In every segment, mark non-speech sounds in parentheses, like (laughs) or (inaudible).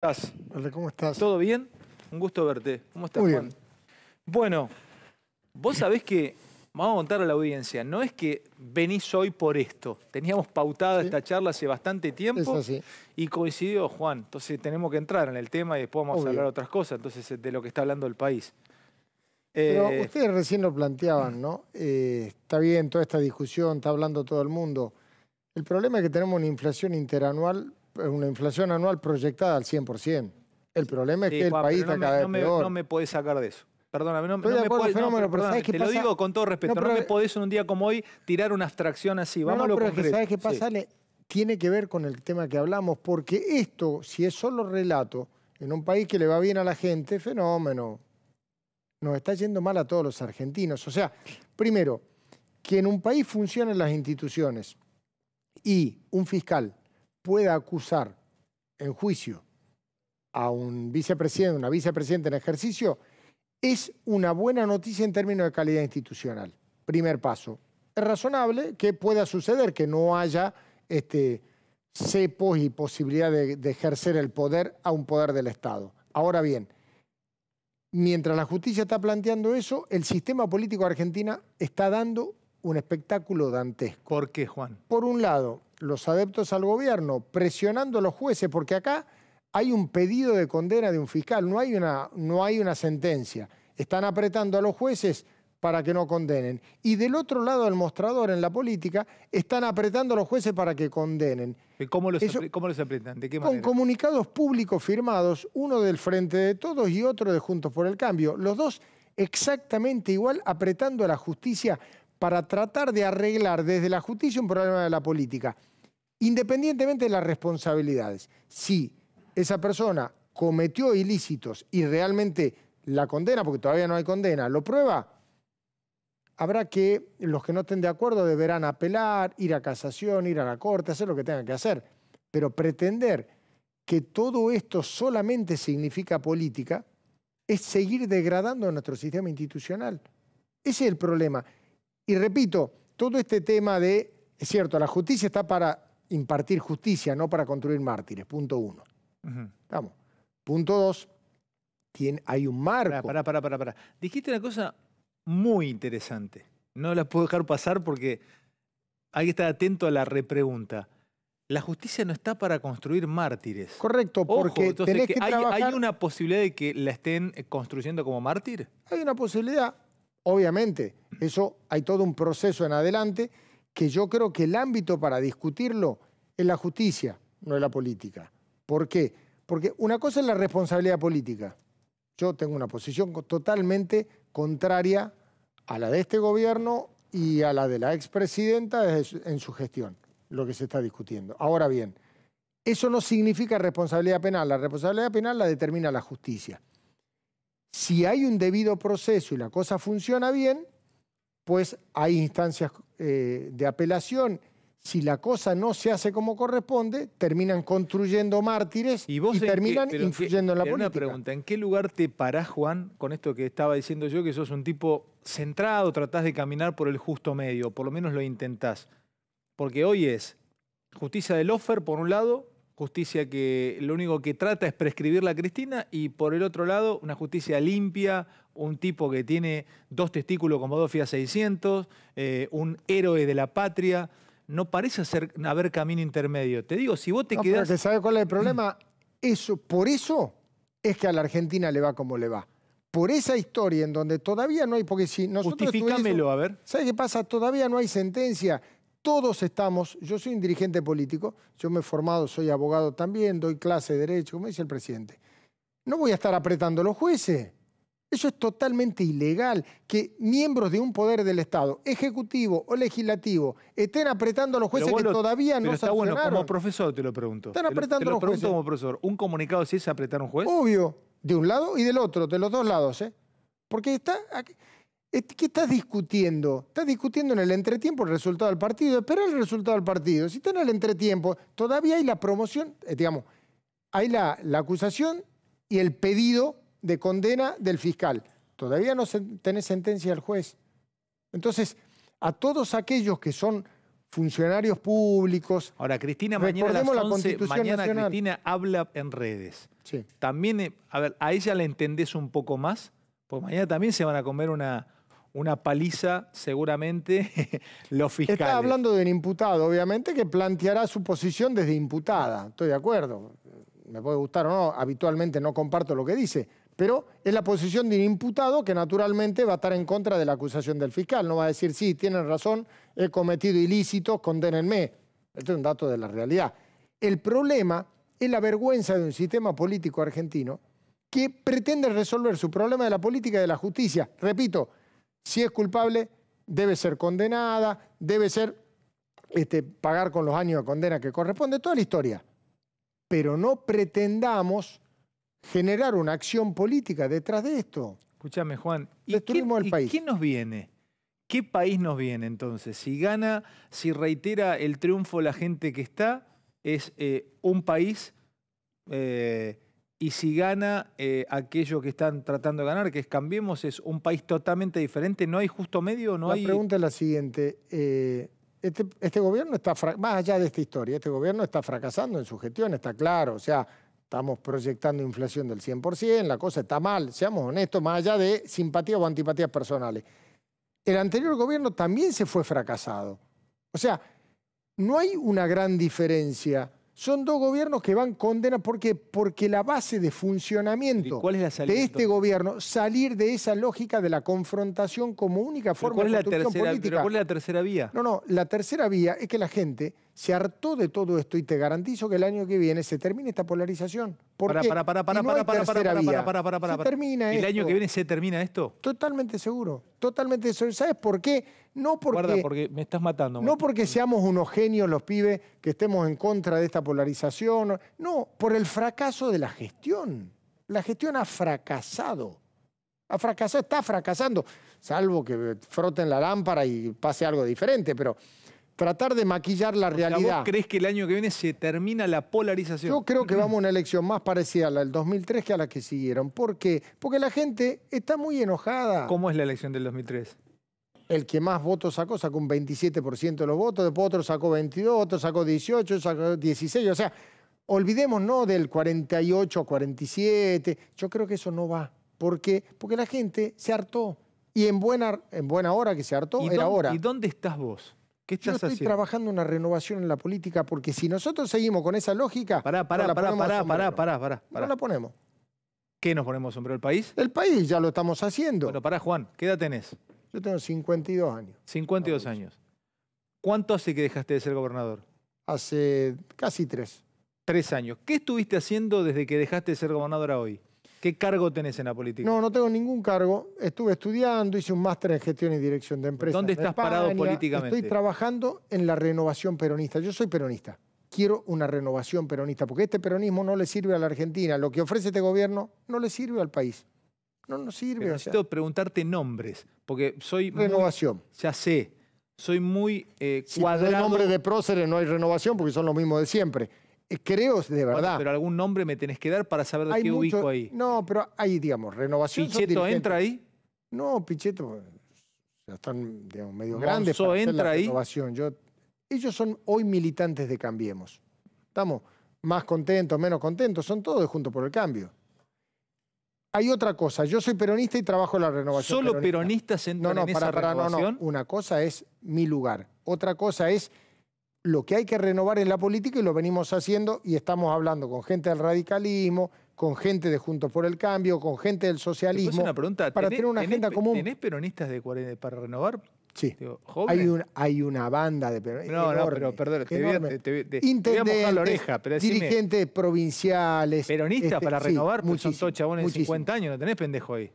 estás? ¿cómo estás? ¿Todo bien? Un gusto verte. ¿Cómo estás, Muy Juan? Bien. Bueno, vos sabés que, vamos a contar a la audiencia, no es que venís hoy por esto. Teníamos pautada esta charla hace bastante tiempo y coincidió, Juan. Entonces tenemos que entrar en el tema y después vamos a hablar otras cosas, entonces, eh, de lo que está hablando el país. Pero eh, ustedes recién lo planteaban, ¿no? Eh, está bien toda esta discusión, está hablando todo el mundo. El problema es que tenemos una inflación interanual una inflación anual proyectada al 100%. El problema es que el país está no cada me, vez no me podés sacar de eso. Perdóname, no, me podés, fenómeno, pero te lo digo con todo respeto, no, me podés en un día como hoy tirar una abstracción así, no, pero concreto. Es que, ¿Sabes qué pasa? tiene que ver con el tema que hablamos, porque esto, si es solo relato, en un país que le va bien a la gente, fenómeno, nos está yendo mal a todos los argentinos. O sea, primero, que en un país funcionen las instituciones y un fiscal pueda acusar en juicio a un vicepresidente, una vicepresidenta en ejercicio, es una buena noticia en términos de calidad institucional. Primer paso. Es razonable que pueda suceder que no haya este, cepos y posibilidad de, de ejercer el poder a un poder del Estado. Ahora bien, mientras la justicia está planteando eso, el sistema político argentino está dando un espectáculo dantesco. ¿Por qué, Juan? Por un lado, los adeptos al gobierno presionando a los jueces, porque acá hay un pedido de condena de un fiscal, no hay una, no hay una sentencia. Están apretando a los jueces para que no condenen. Y del otro lado el mostrador en la política, están apretando a los jueces para que condenen. cómo, los ¿Cómo apretan? ¿De qué manera? Con comunicados públicos firmados, uno del Frente de Todos y otro de Juntos por el Cambio. Los dos exactamente igual apretando a la justicia para tratar de arreglar desde la justicia un problema de la política, independientemente de las responsabilidades. Si esa persona cometió ilícitos y realmente la condena, porque todavía no hay condena, lo prueba, habrá que, los que no estén de acuerdo deberán apelar, ir a casación, ir a la corte, hacer lo que tengan que hacer. Pero pretender que todo esto solamente significa política es seguir degradando nuestro sistema institucional. Ese es el problema. Y repito, todo este tema de, es cierto, la justicia está para impartir justicia, no para construir mártires, punto uno. Punto dos, hay un marco. Pará, pará, pará, pará. Dijiste una cosa muy interesante. No la puedo dejar pasar porque hay que estar atento a la repregunta. La justicia no está para construir mártires. Correcto, porque hay, hay, una posibilidad de que la estén construyendo como mártir? Hay una posibilidad, obviamente. Eso hay todo un proceso en adelante que yo creo que el ámbito para discutirlo es la justicia, no es la política. ¿Por qué? Porque una cosa es la responsabilidad política. Yo tengo una posición totalmente contraria a la de este gobierno y a la de la expresidenta en su gestión, lo que se está discutiendo. Ahora bien, eso no significa responsabilidad penal. La responsabilidad penal la determina la justicia. Si hay un debido proceso y la cosa funciona bien, pues hay instancias eh, de apelación. Si la cosa no se hace como corresponde, terminan construyendo mártires y, vos terminan influyendo en, la política. Una pregunta, ¿en qué lugar te parás, Juan, con esto que estaba diciendo yo, que sos un tipo centrado, tratás de caminar por el justo medio, por lo menos lo intentás? Porque hoy es justicia del offer, por un lado, justicia que lo único que trata es prescribir la Cristina, y por el otro lado, una justicia limpia, un tipo que tiene dos testículos como dos FIA 600, eh, un héroe de la patria. No parece haber camino intermedio. Te digo, si vos te no, quedás... ¿Sabes cuál es el problema? Eso, por eso es que a la Argentina le va como le va. Por esa historia en donde todavía no hay... Porque si Justifícamelo, a ver. ¿Sabes qué pasa? Todavía no hay sentencia todos estamos, yo soy un dirigente político, yo me he formado, soy abogado también, doy clase de derecho, como dice el presidente. No voy a estar apretando los jueces. Eso es totalmente ilegal, que miembros de un poder del Estado, ejecutivo o legislativo, estén apretando a los jueces que todavía no está bueno, como profesor te lo pregunto. Están apretando te lo, pregunto como profesor, ¿un comunicado sí es apretar a un juez? Obvio, de un lado y del otro, de los dos lados, ¿eh? Porque está... ¿Qué estás discutiendo? Estás discutiendo en el entretiempo el resultado del partido. Espera el resultado del partido. Si está en el entretiempo, todavía hay la promoción, eh, digamos, hay la, la acusación y el pedido de condena del fiscal. Todavía no tenés sentencia del juez. Entonces, a todos aquellos que son funcionarios públicos. Ahora, Cristina, mañana, a las mañana Cristina habla en redes. Sí. También, eh, a ver, a ella la entendés un poco más, porque mañana también se van a comer una, una paliza, seguramente, (laughs) los fiscales. Está hablando del imputado, obviamente, que planteará su posición desde imputada. Estoy de acuerdo. Me puede gustar o no, habitualmente no comparto lo que dice, pero es la posición de un imputado que naturalmente va a estar en contra de la acusación del fiscal, no va a decir, sí, tienen razón, he cometido ilícitos, condenenme. Este es un dato de la realidad. El problema es la vergüenza de un sistema político argentino que pretende resolver su problema de la política y de la justicia. Repito, si es culpable, debe ser condenada, debe ser este, pagar con los años de condena que corresponde, toda la historia. Pero no pretendamos generar una acción política detrás de esto. Escúchame, Juan. ¿y Destruimos el país. ¿y quién nos viene? ¿Qué país nos viene entonces? Si gana, si reitera el triunfo la gente que está, es eh, un país. Eh, y si gana eh, aquello que están tratando de ganar, que es Cambiemos, es un país totalmente diferente, no hay justo medio, no hay... La pregunta es la siguiente. este, este, gobierno está, más allá de esta historia, este gobierno está fracasando en su gestión, está claro. O sea, Estamos proyectando inflación del 100%, la cosa está mal, seamos honestos, más allá de simpatías o antipatías personales. El anterior gobierno también se fue fracasado. O sea, no hay una gran diferencia. Son dos gobiernos que van condena porque, porque la base de funcionamiento de este gobierno, salir de esa lógica de la confrontación como única forma de política. ¿Cuál es la tercera vía? No, no, la tercera vía es que la gente se hartó de todo esto y te garantizo que el año que viene se termina esta polarización. Para para, para, para, para, para, para, para, para, para ¿El año que viene se termina esto? Totalmente seguro, totalmente seguro. ¿Sabes por qué? No porque... para porque me estás matando. No porque seamos unos genios los pibes que estemos en contra de esta polarización. No, por el fracaso de la gestión. La gestión ha fracasado. Ha fracasado, está fracasando. Salvo que froten la lámpara y pase algo diferente, pero tratar de maquillar la realidad. crees que el año que viene se termina la polarización? Yo creo que vamos a una elección más parecida a la del 2003 que a la que siguieron. ¿Por qué? Porque la gente está muy enojada. ¿Cómo es la elección del 2003? El que más votos sacó, sacó un 27% de los votos, después otro sacó 22, otro sacó 18, sacó 16. O sea, olvidemos no del 48 47. Yo creo que eso no va. ¿Por qué? Porque la gente se hartó. Y en buena, en buena hora que se hartó, era hora. ¿Y dónde estás vos? ¿Qué estás Yo estoy trabajando una renovación en la política porque si nosotros seguimos con esa lógica. Pará, pará, pará, pará, pará, pará, pará, No la ponemos. ¿Qué nos ponemos sombrero el país? El país, ya lo estamos haciendo. Bueno, pará, Juan, ¿qué edad tenés? Yo tengo 52 años. 52 años. ¿Cuánto hace que dejaste de ser gobernador? Hace casi tres. Tres años. ¿Qué estuviste haciendo desde que dejaste de ser gobernador a hoy? ¿Qué cargo tenés en la política? No, no tengo ningún cargo. Estuve estudiando, hice un máster en gestión y dirección de empresas. ¿Dónde estás parado políticamente? Estoy trabajando en la renovación peronista. Yo soy peronista. Quiero una renovación peronista, porque este peronismo no le sirve a la Argentina. Lo que ofrece este gobierno no le sirve al país. No nos sirve. necesito preguntarte nombres, porque soy... Renovación. ya sé, soy muy eh, cuadrado. hay nombre de próceres no hay renovación, porque son los mismos de siempre. Eh, creo, de verdad. pero algún nombre me tenés que dar para saber de qué ubico ahí. No, pero hay, digamos, renovación. ¿Pichetto entra ahí? No, Pichetto. Ya eh, están, digamos, medio grandes para entra renovación. Yo, ellos son hoy militantes de Cambiemos. Estamos más contentos, menos contentos. Son todos Juntos por el Cambio. Hay otra cosa. Yo soy peronista y trabajo en la renovación. ¿Solo peronistas entran no, no, para, No, no. Una cosa es mi lugar. Otra cosa es lo que hay que renovar en la política y lo venimos haciendo y estamos hablando con gente del radicalismo, con gente de Juntos por el Cambio, con gente del socialismo. Una pregunta, para tener una agenda común. ¿Tenés peronistas de para renovar? Sí. hay, un, hay una banda de peronistas. No, no, perdón, te voy, a, te, te, la oreja, pero dirigentes provinciales. Peronistas este, para renovar, Muchos chabones de 50 años, no tenés pendejo ahí.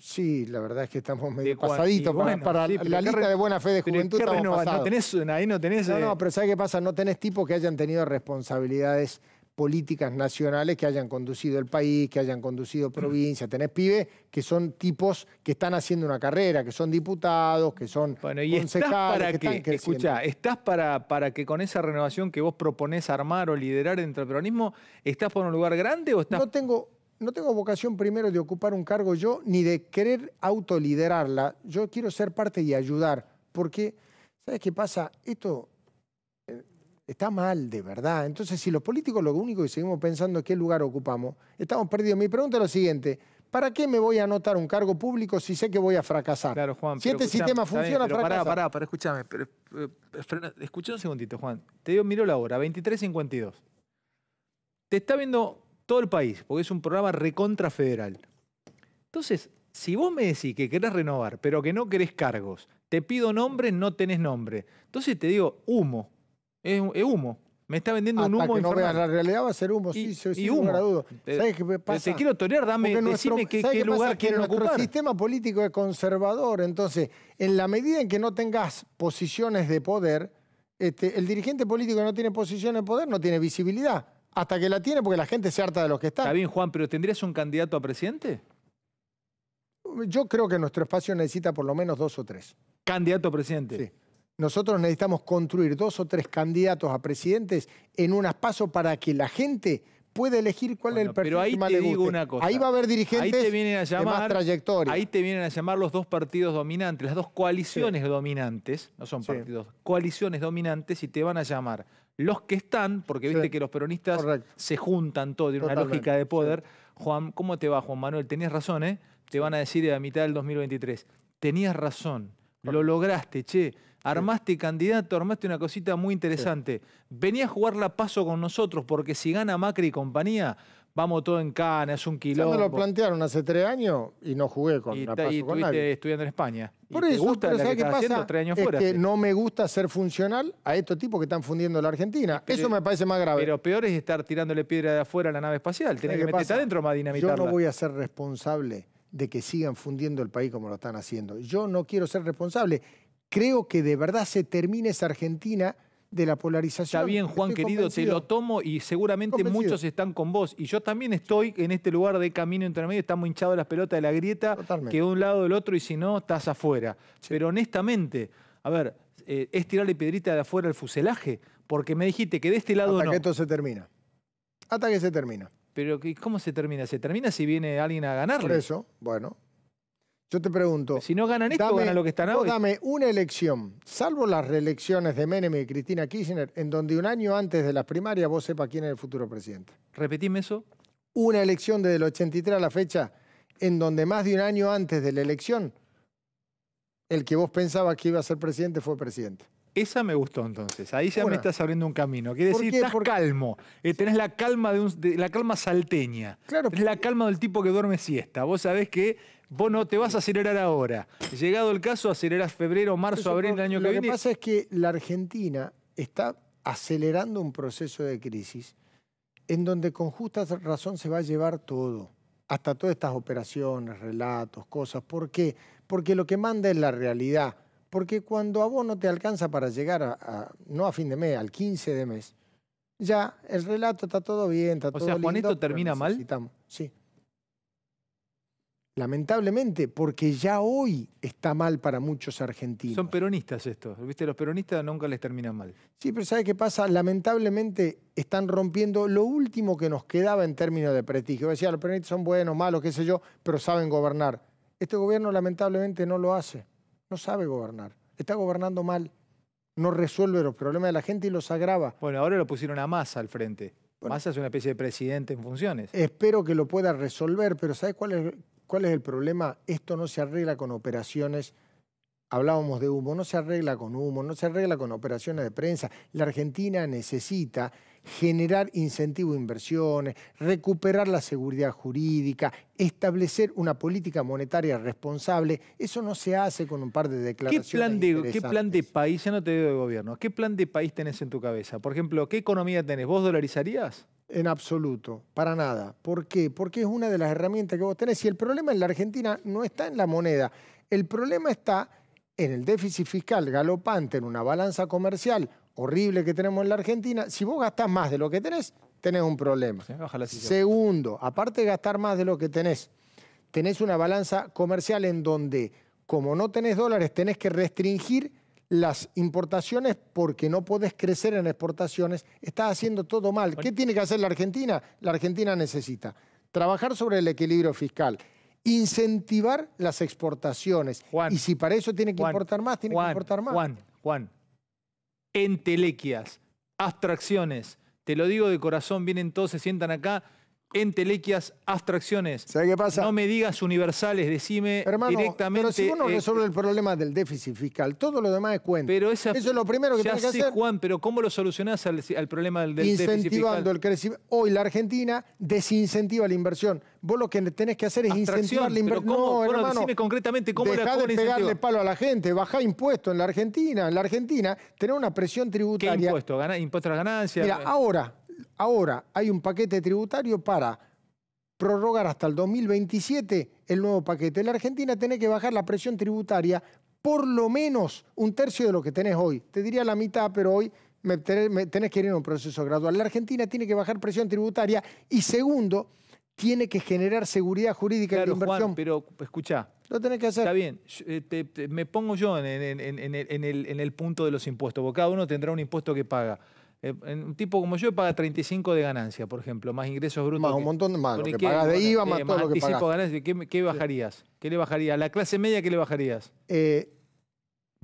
Sí, la verdad es que estamos medio pasaditos. para la lista de buena fe de juventud estamos No tenés, ahí no tenés... No, no, eh? pero ¿sabes qué pasa? No tenés tipos que hayan tenido responsabilidades políticas nacionales que hayan conducido el país, que hayan conducido mm. provincias. Tenés pibes que son tipos que están haciendo una carrera, que son diputados, que son bueno, y estás para que, Escucha, estás para, para que con esa renovación que vos proponés armar o liderar dentro del peronismo, ¿estás por un lugar grande o estás...? No tengo no tengo vocación primero de ocupar un cargo yo, ni de querer autoliderarla. Yo quiero ser parte y ayudar, porque, ¿sabes qué pasa? Esto eh, está mal, de verdad. Entonces, si los políticos lo único que seguimos pensando es qué lugar ocupamos, estamos perdidos. Mi pregunta es lo siguiente. ¿Para qué me voy a anotar un cargo público si sé que voy a fracasar? Claro, Juan. Si este sistema funciona, fracasa. Pará, pará, pará, escúchame. Pero, escucha eh, un segundito, Juan. Te digo, miro la hora, 23.52. Te está viendo todo el país, porque es un programa recontra federal. Entonces, si vos me decís que querés renovar, pero que no querés cargos, te pido nombre, no tenés nombre. Entonces te digo, humo. Es, humo. Me está vendiendo ah, un humo. Que no la realidad va a ser humo, sí, sí, sí, y humo. ¿Sabes qué pasa? Te quiero torear, dame, decime qué, lugar quieren ocupar. Nuestro sistema político es conservador, entonces, en la medida en que no tengas posiciones de poder, este, el dirigente político que no tiene posiciones de poder no tiene visibilidad hasta que la tiene porque la gente se harta de los que están. Está bien, Juan, pero ¿tendrías un candidato a presidente? Yo creo que nuestro espacio necesita por lo menos dos o tres. ¿Candidato a presidente? Sí. Nosotros necesitamos construir dos o tres candidatos a presidentes en un espacio para que la gente pueda elegir cuál es el perfil pero ahí que te digo una cosa. Ahí va a haber dirigentes ahí te vienen a llamar, de más trayectoria. Ahí te vienen a llamar los dos partidos dominantes, las dos coaliciones dominantes, no son partidos, coaliciones dominantes y te van a llamar los que están, porque viste que los peronistas se juntan todo, tiene una lógica de poder. Juan, ¿cómo te va, Juan Manuel? Tenías razón, ¿eh? Te van a decir a mitad del 2023, tenías razón, lo lograste, che. Armaste candidato, armaste una cosita muy interesante. Venía a jugar la paso con nosotros, porque si gana Macri y compañía, vamos todo en cana, es un kilo. me lo plantearon hace tres años y no jugué con la y con nadie. estudiando en España. Por eso, pero ¿sabes qué pasa? que no me gusta ser funcional a estos tipos que están fundiendo la Argentina. eso me parece más grave. Pero peor es estar tirándole piedra de afuera a la nave espacial. Tiene que meterte adentro más dinamitarla. Yo no voy a ser responsable de que sigan fundiendo el país como lo están haciendo. Yo no quiero ser responsable. Creo que de verdad se termine esa Argentina de la polarización. Está bien, Juan querido, te lo tomo y seguramente muchos están con vos. Y yo también estoy en este lugar de camino intermedio, estamos hinchados las pelotas de la grieta, que de un lado del otro y si no, estás afuera. Pero honestamente, a ver, eh, es tirarle piedrita de afuera al fuselaje, porque me dijiste que de este lado Hasta que esto se termina. Hasta que se termina. Pero ¿cómo se termina? Se termina si viene alguien a ganarle. Por eso, bueno, yo te pregunto. Si no ganan esto, lo que están ahora. Dame una elección, salvo las reelecciones de Menem y Cristina Kirchner, en donde un año antes de las primarias vos sepas quién es el futuro presidente. Repetime eso. Una elección desde el 83 a la fecha, en donde más de un año antes de la elección, el que vos pensabas que iba a ser presidente fue presidente. Esa me gustó entonces. Ahí ya me estás abriendo un camino. Quiere decir, estás calmo. Eh, tenés la calma de, la calma salteña. Claro. la calma del tipo que duerme siesta. Vos sabés que vos no te vas a acelerar ahora. Llegado el caso, acelerás febrero, marzo, abril del año que viene. Lo que pasa es que la Argentina está acelerando un proceso de crisis en donde con justa razón se va a llevar todo, hasta todas estas operaciones, relatos, cosas. ¿Por qué? Porque lo que manda es la realidad. Porque cuando a vos no te alcanza para llegar, a, no a fin de mes, al 15 de mes, ya el relato está todo bien, está todo bien. O sea, Juanito termina mal. Sí lamentablemente, porque ya hoy está mal para muchos argentinos. Son peronistas estos, ¿viste? Los peronistas nunca les terminan mal. Sí, pero ¿sabe qué pasa? Lamentablemente están rompiendo lo último que nos quedaba en términos de prestigio. Decía, los peronistas son buenos, malos, qué sé yo, pero saben gobernar. Este gobierno lamentablemente no lo hace, no sabe gobernar, está gobernando mal, no resuelve los problemas de la gente y los agrava. Bueno, ahora lo pusieron a Massa al frente. Massa es una especie de presidente en funciones. Espero que lo pueda resolver, pero sabes cuál es, ¿Cuál es el problema? Esto no se arregla con operaciones hablábamos de humo, no se arregla con humo, no se arregla con operaciones de prensa. La Argentina necesita generar incentivo a inversiones, recuperar la seguridad jurídica, establecer una política monetaria responsable. Eso no se hace con un par de declaraciones. ¿Qué plan de, ¿qué plan de país? Ya no te digo de gobierno. ¿Qué plan de país tenés en tu cabeza? Por ejemplo, ¿qué economía tenés? ¿Vos dolarizarías? en absoluto, para nada. ¿Por qué? Porque es una de las herramientas que vos tenés. Y el problema en la Argentina no está en la moneda, el problema está en el déficit fiscal galopante, en una balanza comercial horrible que tenemos en la Argentina. Si vos gastás más de lo que tenés, tenés un problema. Segundo, aparte de gastar más de lo que tenés, tenés una balanza comercial en donde, como no tenés dólares, tenés que restringir las importaciones porque no podés crecer en exportaciones, estás haciendo todo mal. ¿Qué tiene que hacer la Argentina? La Argentina necesita trabajar sobre el equilibrio fiscal, incentivar las exportaciones. y si para eso tiene que importar más, tiene que importar más. Juan, Juan, entelequias, abstracciones, te lo digo de corazón, vienen todos, se sientan acá entelequias, abstracciones. ¿Sabe qué pasa? No me digas universales, decime Hermano, directamente. Pero si uno eh, resuelve eh, el problema del déficit fiscal, todo lo demás es cuenta. Pero Eso es lo primero que tenés que hacer. Juan, pero ¿cómo lo solucionás al, problema del, déficit fiscal? Incentivando el crecimiento. Hoy la Argentina desincentiva la inversión. Vos lo que tenés que hacer es incentivar la inversión. No, bueno, hermano, decime concretamente cómo dejá la de pegarle palo a la gente, bajá impuestos en la Argentina. En la Argentina tener una presión tributaria. ¿Qué impuesto? ¿Impuestos a las ganancias? Mira, eh. ahora ahora hay un paquete tributario para prorrogar hasta el 2027 el nuevo paquete. La Argentina tiene que bajar la presión tributaria por lo menos un tercio de lo que tenés hoy. Te diría la mitad, pero hoy tenés, que ir en un proceso gradual. La Argentina tiene que bajar presión tributaria y segundo, tiene que generar seguridad jurídica en inversión. Juan, pero escucha. Lo tenés que hacer. Está bien, eh, me pongo yo en, el, en el punto de los impuestos, porque cada uno tendrá un impuesto que paga. Eh, un tipo como yo paga 35 de ganancia, por ejemplo, más ingresos brutos. Más un montón de más, lo que pagas de IVA, más todo lo que pagas. ¿qué, bajarías? ¿Qué le bajarías? ¿A la clase media qué le bajarías? Eh,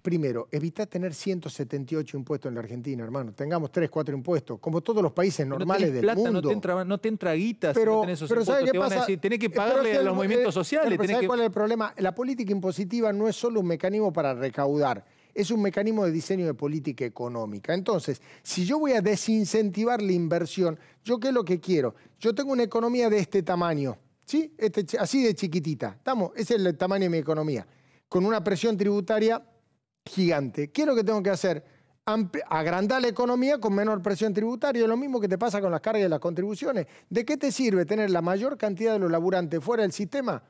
primero, evita tener 178 impuestos en la Argentina, hermano. Tengamos 3, 4 impuestos, como todos los países normales del mundo. No te no te entra pero, si tenés esos impuestos. qué pasa? tenés que eh, pagarle a los movimientos sociales. cuál es el problema? La política impositiva no es solo un mecanismo para recaudar es un mecanismo de diseño de política económica. Entonces, si yo voy a desincentivar la inversión, ¿yo qué es lo que quiero? Yo tengo una economía de este tamaño, ¿sí? Este así de chiquitita. Estamos, ese es el tamaño de mi economía. Con una presión tributaria gigante. ¿Qué es lo que tengo que hacer? agrandar la economía con menor presión tributaria. Es lo mismo que te pasa con las cargas y las contribuciones. ¿De qué te sirve tener la mayor cantidad de los laburantes fuera del sistema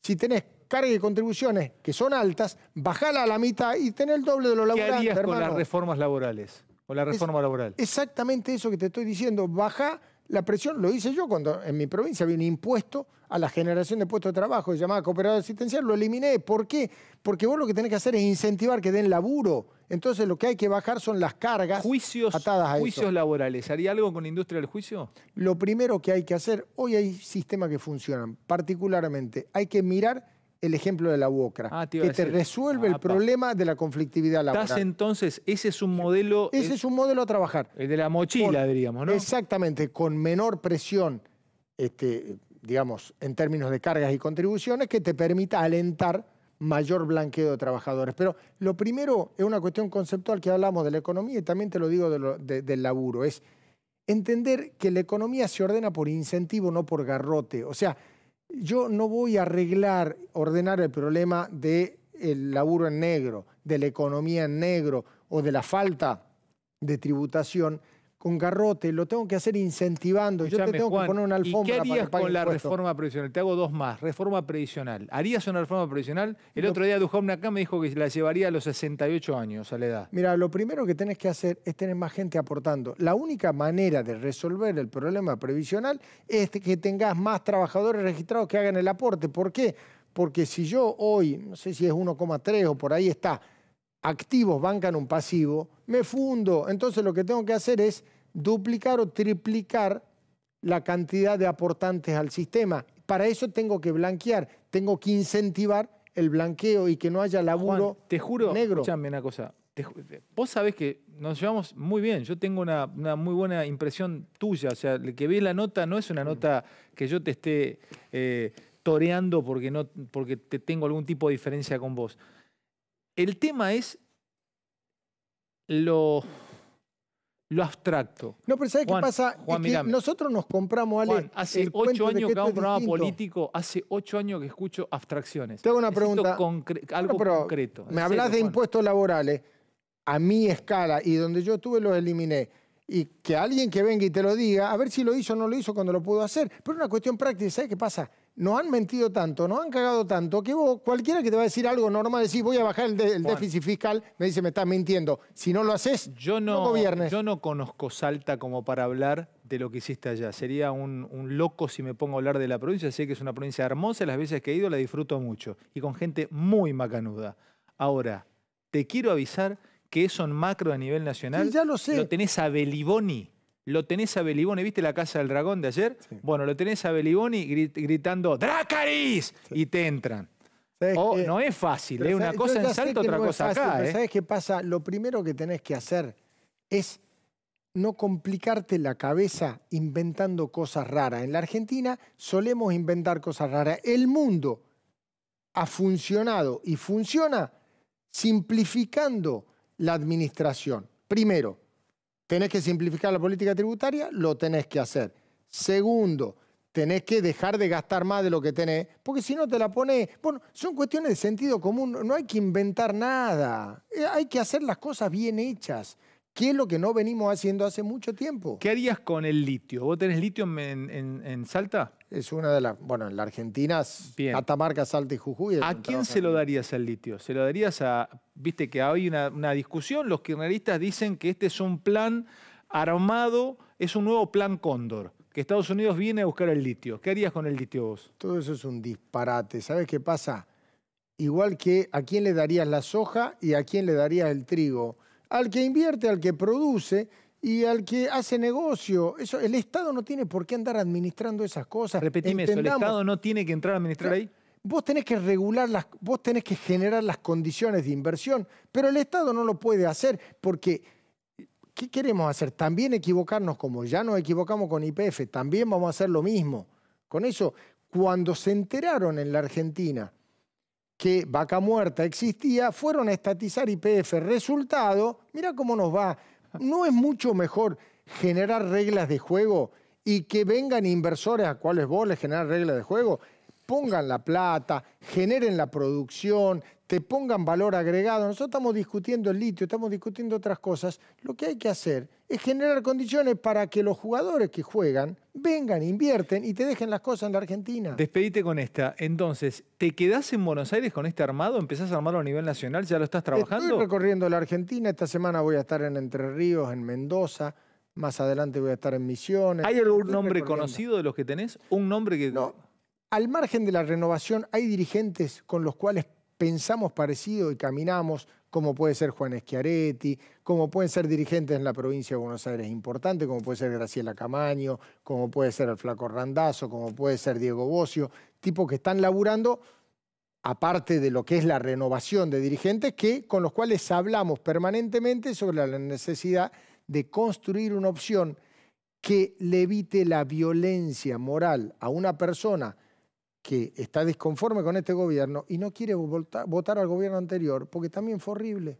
si tenés y contribuciones que son altas, bajala a la mitad y tener el doble de los laboral. ¿Qué harías con las reformas laborales? O la reforma laboral. Exactamente eso que te estoy diciendo. Baja la presión, lo hice yo cuando en mi provincia había un impuesto a la generación de puestos de trabajo, llamada llamaba asistencial, lo eliminé. ¿Por qué? Porque vos lo que tenés que hacer es incentivar que den laburo. Entonces lo que hay que bajar son las cargas atadas a Juicios laborales. ¿Haría algo con la industria del juicio? Lo primero que hay que hacer, hoy hay sistemas que funcionan, particularmente, hay que mirar el ejemplo de la UOCRA, ah, que te resuelve el problema de la conflictividad laboral. Estás entonces, ese es un modelo... Ese es un modelo a trabajar. El de la mochila, diríamos, ¿no? Exactamente, con menor presión, este, digamos, en términos de cargas y contribuciones, que te permita alentar mayor blanqueo de trabajadores. Pero lo primero es una cuestión conceptual que hablamos de la economía y también te lo digo del laburo, es entender que la economía se ordena por incentivo, no por garrote. O sea, yo no voy a arreglar, ordenar el problema del el laburo en negro, de la economía en negro o de la falta de tributación con garrote, lo tengo que hacer incentivando. Yo te tengo que poner una alfombra. ¿Y qué harías con la reforma previsional? Te hago dos más. Reforma previsional. ¿Harías una reforma previsional? El otro día una acá me dijo que la llevaría a los 68 años a la edad. Mira, lo primero que tenés que hacer es tener más gente aportando. La única manera de resolver el problema previsional es que tengas más trabajadores registrados que hagan el aporte. ¿Por qué? Porque si yo hoy, no sé si es 1,3 o por ahí está, activos bancan un pasivo, me fundo. Entonces lo que tengo que hacer es duplicar o triplicar la cantidad de aportantes al sistema. Para eso tengo que blanquear, tengo que incentivar el blanqueo y que no haya laburo te juro, negro. Escuchame una cosa. vos sabés que nos llevamos muy bien. Yo tengo una, muy buena impresión tuya. O sea, el que ve la nota no es una nota que yo te esté eh, toreando porque, no, porque te tengo algún tipo de diferencia con vos. El tema es lo, abstracto. No, pero ¿sabes qué pasa? nosotros nos compramos, algo hace ocho años que hago un político, hace ocho años que escucho abstracciones. Tengo una pregunta. algo concreto. Me hablas de impuestos laborales a mi escala y donde yo tuve los eliminé. Y que alguien que venga y te lo diga, a ver si lo hizo o no lo hizo cuando lo pudo hacer. Pero una cuestión práctica, ¿sabes qué pasa? No han mentido tanto, no han cagado tanto, que cualquiera que te va a decir algo normal, decís voy a bajar el, déficit fiscal, me dice, me estás mintiendo. Si no lo haces, yo no, Yo no conozco Salta como para hablar de lo que hiciste allá. Sería un, loco si me pongo a hablar de la provincia. Sé que es una provincia hermosa, las veces que he ido la disfruto mucho y con gente muy macanuda. Ahora, te quiero avisar que eso en macro a nivel nacional ya lo, sé. lo tenés a Beliboni lo tenés a Beliboni, ¿viste la casa del dragón de ayer? Bueno, lo tenés a Beliboni gritando ¡Dracaris! y te entran. Oh, no es fácil, ¿eh? una cosa en salto, otra cosa acá. ¿eh? ¿Sabes qué pasa? Lo primero que tenés que hacer es no complicarte la cabeza inventando cosas raras. En la Argentina solemos inventar cosas raras. El mundo ha funcionado y funciona simplificando la administración. Primero, tenés que simplificar la política tributaria, lo tenés que hacer. Segundo, tenés que dejar de gastar más de lo que tenés, porque si no te la pones, bueno, son cuestiones de sentido común, no hay que inventar nada, eh, hay que hacer las cosas bien hechas. ¿Qué es lo que no venimos haciendo hace mucho tiempo? ¿Qué harías con el litio? ¿Vos tenés litio en, en Salta? es una de las. Bueno, en la Argentina, Bien. Catamarca, Salta y Jujuy. ¿A quién se lo darías al litio? ¿Se lo darías a.? Viste que hay una, discusión, los kirchneristas dicen que este es un plan armado, es un nuevo plan Cóndor que Estados Unidos viene a buscar el litio. ¿Qué harías con el litio vos? Todo eso es un disparate. ¿Sabes qué pasa? Igual que a quién le darías la soja y a quién le darías el trigo. Al que invierte, al que produce, y al que hace negocio. Eso, el Estado no tiene por qué andar administrando esas cosas. Repetime eso, el Estado no tiene que entrar a administrar ahí. Vos tenés que regular las, vos tenés que generar las condiciones de inversión, pero el Estado no lo puede hacer porque ¿qué queremos hacer? También equivocarnos como ya nos equivocamos con IPF, también vamos a hacer lo mismo. Con eso, cuando se enteraron en la Argentina que vaca muerta existía, fueron a estatizar IPF. Resultado, mira cómo nos va. ¿No es mucho mejor generar reglas de juego y que vengan inversores a cuales vos les generas reglas de juego pongan la plata, generen la producción, te pongan valor agregado. Nosotros estamos discutiendo el litio, estamos discutiendo otras cosas. Lo que hay que hacer es generar condiciones para que los jugadores que juegan vengan, invierten y te dejen las cosas en la Argentina. Despedite con esta. Entonces, ¿te quedás en Buenos Aires con este armado? ¿Empezás a armarlo a nivel nacional? ¿Ya lo estás trabajando? Estoy recorriendo la Argentina. Esta semana voy a estar en Entre Ríos, en Mendoza. Más adelante voy a estar en Misiones. ¿Hay algún nombre conocido de los que tenés? ¿Un nombre que...? Al margen de la renovación, ¿hay dirigentes con los cuales pensamos parecido y caminamos, como puede ser Juan Schiaretti, como pueden ser dirigentes en la provincia de Buenos Aires importante, como puede ser Graciela Camaño, como puede ser el Flaco Randazo, como puede ser Diego Bocio, tipo que están laburando, aparte de lo que es la renovación de dirigentes, que, con los cuales hablamos permanentemente sobre la necesidad de construir una opción que le evite la violencia moral a una persona que está desconforme con este gobierno y no quiere votar, votar al gobierno anterior porque también fue horrible.